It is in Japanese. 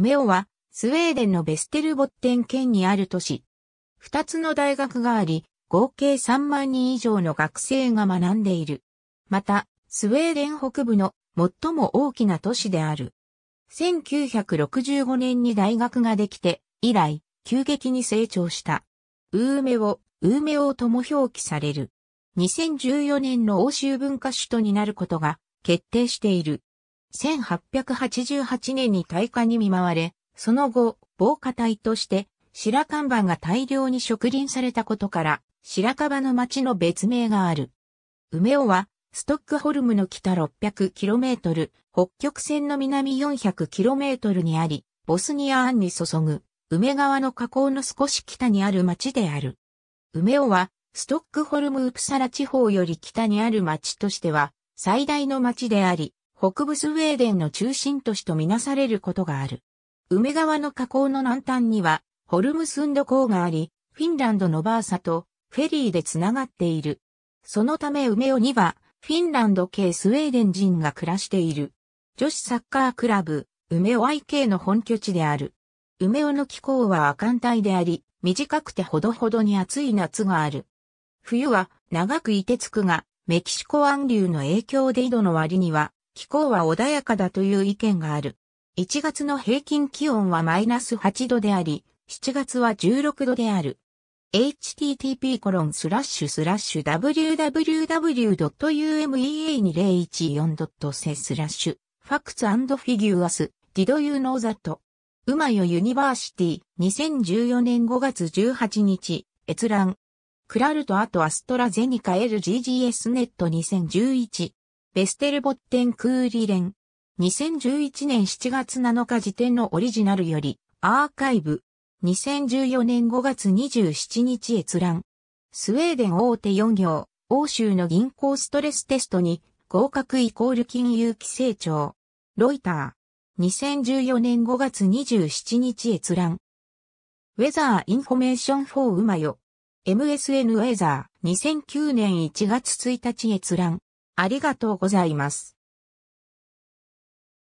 梅オは、スウェーデンのベステルボッテン県にある都市。二つの大学があり、合計3万人以上の学生が学んでいる。また、スウェーデン北部の最も大きな都市である。1965年に大学ができて、以来、急激に成長した。ウーメオ、ウーメオとも表記される。2014年の欧州文化首都になることが決定している。1888年に大火に見舞われ、その後、防火隊として白看板が大量に植林されたことから、白樺の町の別名がある。梅尾は、ストックホルムの北 600km、北極線の南 400km にあり、ボスニア湾に注ぐ、梅川の河口の少し北にある町である。梅尾は、ストックホルムウプサラ地方より北にある町としては、最大の町であり、北部スウェーデンの中心都市とみなされることがある。梅川の河口の南端には、ホルムスンド港があり、フィンランドのバーサとフェリーでつながっている。そのため梅尾には、フィンランド系スウェーデン人が暮らしている。女子サッカークラブ、梅尾 IK の本拠地である。梅尾の気候は亜寒帯であり、短くてほどほどに暑い夏がある。冬は長くいてつくが、メキシコ湾流の影響で井戸の割には気候は穏やかだという意見がある。1月の平均気温はマイナス8度であり、7月は16度である。http://www.umea2014.se コロンスラッシュスラッシュ、ファクツフィギュアス、ディドユーノーザット。うまよユニバーシティ、2014年5月18日、閲覧。クラルトアとアストラゼニカ LGGS ネット2011。ベステルボッテンクーリレン。2011年7月7日時点のオリジナルより、アーカイブ。2014年5月27日閲覧。スウェーデン大手4行、欧州の銀行ストレステストに、合格イコール金融規制庁。ロイター。2014年5月27日閲覧。ウェザーインフォメーション4ウマヨ。MSN ウェザー2009年1月1日閲覧。ありがとうございます。